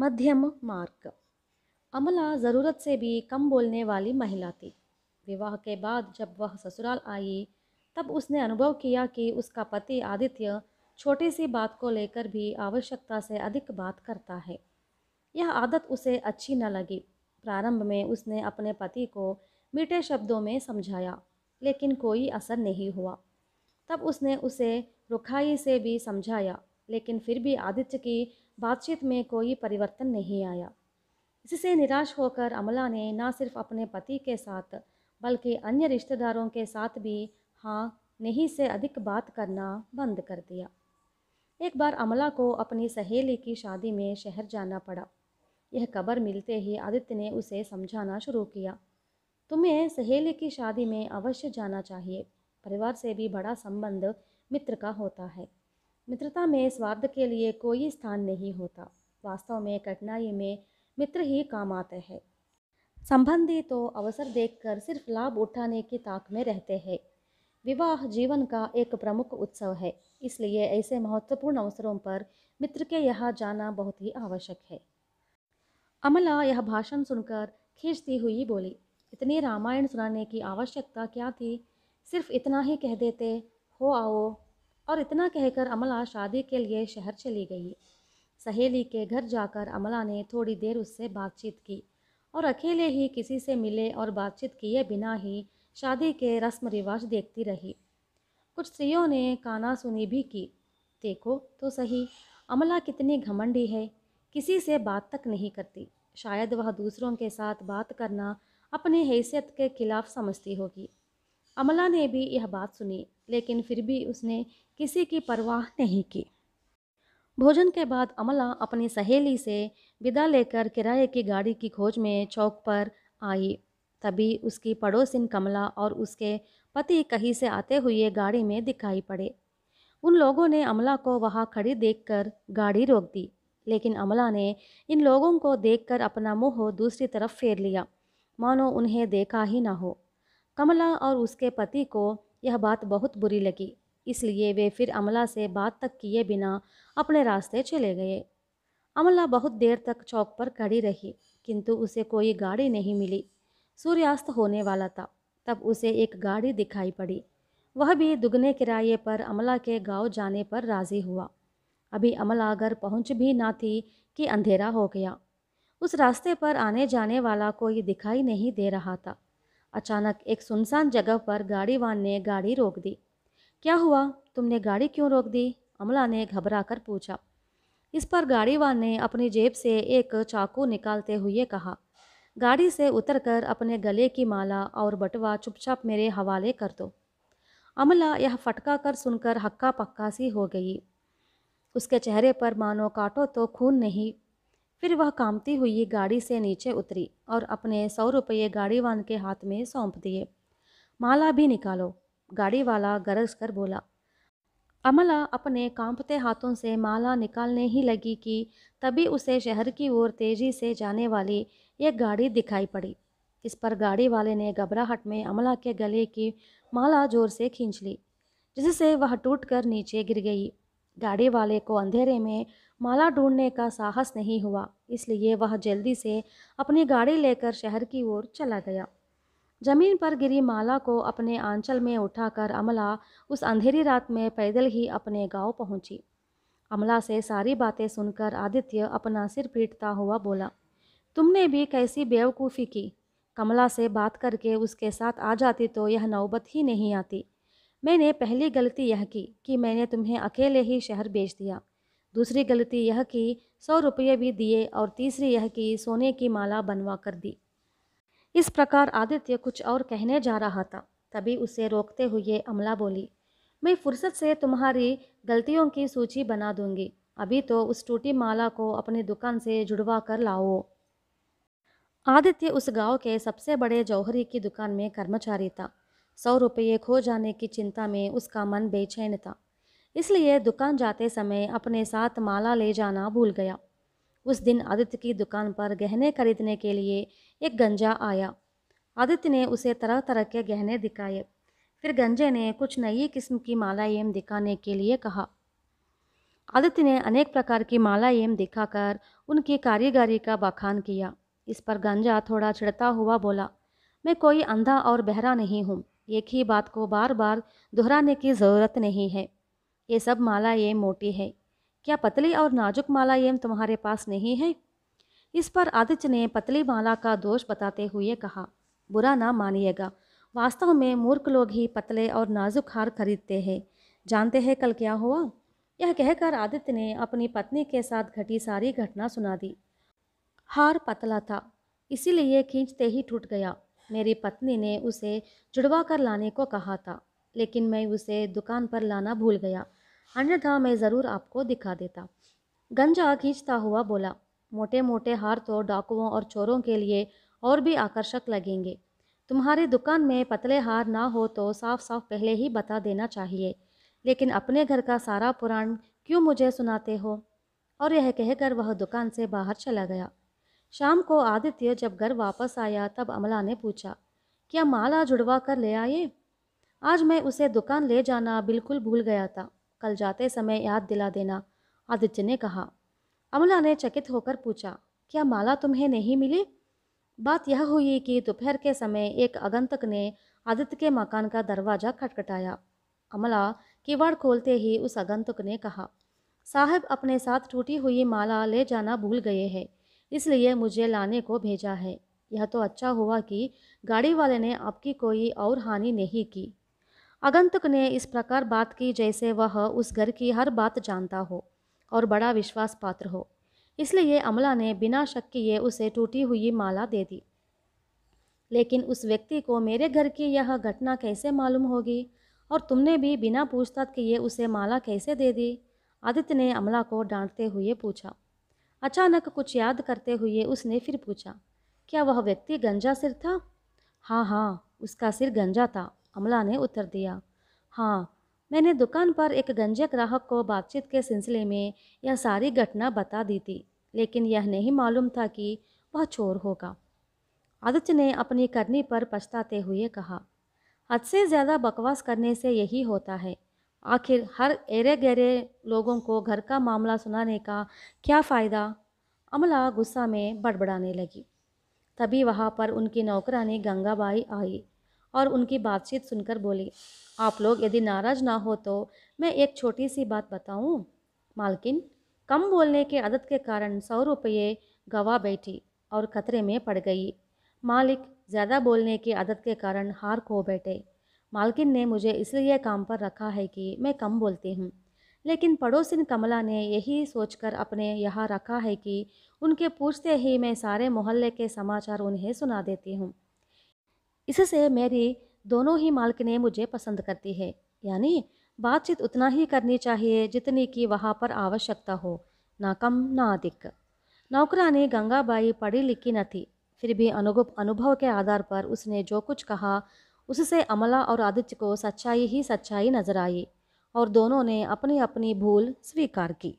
मध्यम मार्ग अमला ज़रूरत से भी कम बोलने वाली महिला थी विवाह के बाद जब वह ससुराल आई तब उसने अनुभव किया कि उसका पति आदित्य छोटी सी बात को लेकर भी आवश्यकता से अधिक बात करता है यह आदत उसे अच्छी न लगी प्रारंभ में उसने अपने पति को मीठे शब्दों में समझाया लेकिन कोई असर नहीं हुआ तब उसने उसे रुखाई से भी समझाया लेकिन फिर भी आदित्य की बातचीत में कोई परिवर्तन नहीं आया इससे निराश होकर अमला ने ना सिर्फ अपने पति के साथ बल्कि अन्य रिश्तेदारों के साथ भी हाँ नहीं से अधिक बात करना बंद कर दिया एक बार अमला को अपनी सहेली की शादी में शहर जाना पड़ा यह खबर मिलते ही आदित्य ने उसे समझाना शुरू किया तुम्हें सहेली की शादी में अवश्य जाना चाहिए परिवार से भी बड़ा संबंध मित्र का होता है मित्रता में स्वार्थ के लिए कोई स्थान नहीं होता वास्तव में कठिनाई में मित्र ही काम आते हैं संबंधी तो अवसर देखकर सिर्फ लाभ उठाने की ताक में रहते हैं विवाह जीवन का एक प्रमुख उत्सव है इसलिए ऐसे महत्वपूर्ण अवसरों पर मित्र के यहाँ जाना बहुत ही आवश्यक है अमला यह भाषण सुनकर खींचती हुई बोली इतनी रामायण सुनाने की आवश्यकता क्या थी सिर्फ इतना ही कह देते हो आओ और इतना कहकर अमला शादी के लिए शहर चली गई सहेली के घर जाकर अमला ने थोड़ी देर उससे बातचीत की और अकेले ही किसी से मिले और बातचीत किए बिना ही शादी के रस्म रिवाज देखती रही कुछ स्त्रियों ने काना सुनी भी की देखो तो सही अमला कितनी घमंडी है किसी से बात तक नहीं करती शायद वह दूसरों के साथ बात करना अपनी हैसियत के खिलाफ समझती होगी अमला ने भी यह बात सुनी लेकिन फिर भी उसने किसी की परवाह नहीं की भोजन के बाद अमला अपनी सहेली से विदा लेकर किराए की गाड़ी की खोज में चौक पर आई तभी उसकी पड़ोसिन कमला और उसके पति कहीं से आते हुए गाड़ी में दिखाई पड़े उन लोगों ने अमला को वहाँ खड़ी देखकर गाड़ी रोक दी लेकिन अमला ने इन लोगों को देखकर अपना मुंह दूसरी तरफ फेर लिया मानो उन्हें देखा ही ना हो कमला और उसके पति को यह बात बहुत बुरी लगी इसलिए वे फिर अमला से बात तक किए बिना अपने रास्ते चले गए अमला बहुत देर तक चौक पर खड़ी रही किंतु उसे कोई गाड़ी नहीं मिली सूर्यास्त होने वाला था तब उसे एक गाड़ी दिखाई पड़ी वह भी दुगने किराए पर अमला के गांव जाने पर राज़ी हुआ अभी अमला घर पहुंच भी ना थी कि अंधेरा हो गया उस रास्ते पर आने जाने वाला कोई दिखाई नहीं दे रहा था अचानक एक सुनसान जगह पर गाड़ीवान ने गाड़ी रोक दी क्या हुआ तुमने गाड़ी क्यों रोक दी अमला ने घबरा कर पूछा इस पर गाड़ीवान ने अपनी जेब से एक चाकू निकालते हुए कहा गाड़ी से उतरकर अपने गले की माला और बटवा चुपचाप मेरे हवाले कर दो अमला यह फटका कर सुनकर हक्का पक्का सी हो गई उसके चेहरे पर मानो काटो तो खून नहीं फिर वह कामती हुई गाड़ी से नीचे उतरी और अपने सौ रुपये गाड़ीवान के हाथ में सौंप दिए माला भी निकालो गाड़ी वाला गरज कर बोला अमला अपने कांपते हाथों से माला निकालने ही लगी कि तभी उसे शहर की ओर तेजी से जाने वाली एक गाड़ी दिखाई पड़ी इस पर गाड़ी वाले ने घबराहट में अमला के गले की माला जोर से खींच ली जिससे वह टूटकर नीचे गिर गई गाड़ी वाले को अंधेरे में माला ढूंढने का साहस नहीं हुआ इसलिए वह जल्दी से अपनी गाड़ी लेकर शहर की ओर चला गया जमीन पर गिरी माला को अपने आंचल में उठाकर अमला उस अंधेरी रात में पैदल ही अपने गांव पहुंची अमला से सारी बातें सुनकर आदित्य अपना सिर पीटता हुआ बोला तुमने भी कैसी बेवकूफ़ी की कमला से बात करके उसके साथ आ जाती तो यह नौबत ही नहीं आती मैंने पहली गलती यह की कि मैंने तुम्हें अकेले ही शहर बेच दिया दूसरी गलती यह कि सौ रुपये भी दिए और तीसरी यह कि सोने की माला बनवा कर दी इस प्रकार आदित्य कुछ और कहने जा रहा था तभी उसे रोकते हुए अमला बोली मैं फुर्सत से तुम्हारी गलतियों की सूची बना दूंगी अभी तो उस टूटी माला को अपनी दुकान से जुड़वा कर लाओ आदित्य उस गांव के सबसे बड़े जौहरी की दुकान में कर्मचारी था सौ रुपये खो जाने की चिंता में उसका मन बेचैन था इसलिए दुकान जाते समय अपने साथ माला ले जाना भूल गया उस दिन आदित्य की दुकान पर गहने खरीदने के लिए एक गंजा आया आदित्य ने उसे तरह तरह के गहने दिखाए फिर गंजे ने कुछ नई किस्म की माला एम दिखाने के लिए कहा आदित्य ने अनेक प्रकार की माला एम दिखाकर उनकी कारीगरी का बखान किया इस पर गंजा थोड़ा छिड़ता हुआ बोला मैं कोई अंधा और बहरा नहीं हूँ एक ही बात को बार बार दोहराने की ज़रूरत नहीं है ये सब माला ये मोटी है क्या पतली और नाजुक माला ये तुम्हारे पास नहीं है इस पर आदित्य ने पतली माला का दोष बताते हुए कहा बुरा ना मानिएगा वास्तव में मूर्ख लोग ही पतले और नाजुक हार खरीदते हैं जानते हैं कल क्या हुआ यह कहकर आदित्य ने अपनी पत्नी के साथ घटी सारी घटना सुना दी हार पतला था इसीलिए खींचते ही टूट गया मेरी पत्नी ने उसे जुड़वा कर लाने को कहा था लेकिन मैं उसे दुकान पर लाना भूल गया अन्यथा था मैं ज़रूर आपको दिखा देता गंजा खींचता हुआ बोला मोटे मोटे हार तो डाकुओं और चोरों के लिए और भी आकर्षक लगेंगे तुम्हारी दुकान में पतले हार ना हो तो साफ साफ पहले ही बता देना चाहिए लेकिन अपने घर का सारा पुराण क्यों मुझे सुनाते हो और यह कहकर वह दुकान से बाहर चला गया शाम को आदित्य जब घर वापस आया तब अमला ने पूछा क्या माला जुड़वा कर ले आए आज मैं उसे दुकान ले जाना बिल्कुल भूल गया था कल जाते समय याद दिला देना आदित्य ने कहा अमला ने चकित होकर पूछा क्या माला तुम्हें नहीं मिली बात यह हुई कि दोपहर के समय एक आगंतक ने आदित्य के मकान का दरवाज़ा खटखटाया अमला किवाड़ खोलते ही उस आगंतुक ने कहा साहब अपने साथ टूटी हुई माला ले जाना भूल गए हैं इसलिए मुझे लाने को भेजा है यह तो अच्छा हुआ कि गाड़ी वाले ने आपकी कोई और हानि नहीं की आगंतुक ने इस प्रकार बात की जैसे वह उस घर की हर बात जानता हो और बड़ा विश्वास पात्र हो इसलिए अमला ने बिना शक किए उसे टूटी हुई माला दे दी लेकिन उस व्यक्ति को मेरे घर की यह घटना कैसे मालूम होगी और तुमने भी बिना पूछताछ किए उसे माला कैसे दे दी आदित्य ने अमला को डांटते हुए पूछा अचानक कुछ याद करते हुए उसने फिर पूछा क्या वह व्यक्ति गंजा सिर था हाँ हाँ उसका सिर गंजा था अमला ने उत्तर दिया हाँ मैंने दुकान पर एक गंजे ग्राहक को बातचीत के सिलसिले में यह सारी घटना बता दी थी लेकिन यह नहीं मालूम था कि वह चोर होगा आदित्य ने अपनी करनी पर पछताते हुए कहा हद से ज़्यादा बकवास करने से यही होता है आखिर हर एरे गहरे लोगों को घर का मामला सुनाने का क्या फ़ायदा अमला गुस्सा में बड़बड़ाने लगी तभी वहाँ पर उनकी नौकरानी गंगाबाई आई और उनकी बातचीत सुनकर बोली आप लोग यदि नाराज ना हो तो मैं एक छोटी सी बात बताऊं? मालकिन कम बोलने के आदत के कारण सौ रुपये गवा बैठी और खतरे में पड़ गई मालिक ज़्यादा बोलने की आदत के कारण हार खो बैठे मालकिन ने मुझे इसलिए काम पर रखा है कि मैं कम बोलती हूँ लेकिन पड़ोसिन कमला ने यही सोचकर अपने यहाँ रखा है कि उनके पूछते ही मैं सारे मोहल्ले के समाचार उन्हें सुना देती हूँ इससे मेरी दोनों ही मालकिनें मुझे पसंद करती है यानी बातचीत उतना ही करनी चाहिए जितनी कि वहाँ पर आवश्यकता हो ना कम ना अधिक नौकरानी गंगाबाई पढ़ी लिखी न थी फिर भी अनुभव अनुभव के आधार पर उसने जो कुछ कहा उससे अमला और आदित्य को सच्चाई ही सच्चाई नजर आई और दोनों ने अपनी अपनी भूल स्वीकार की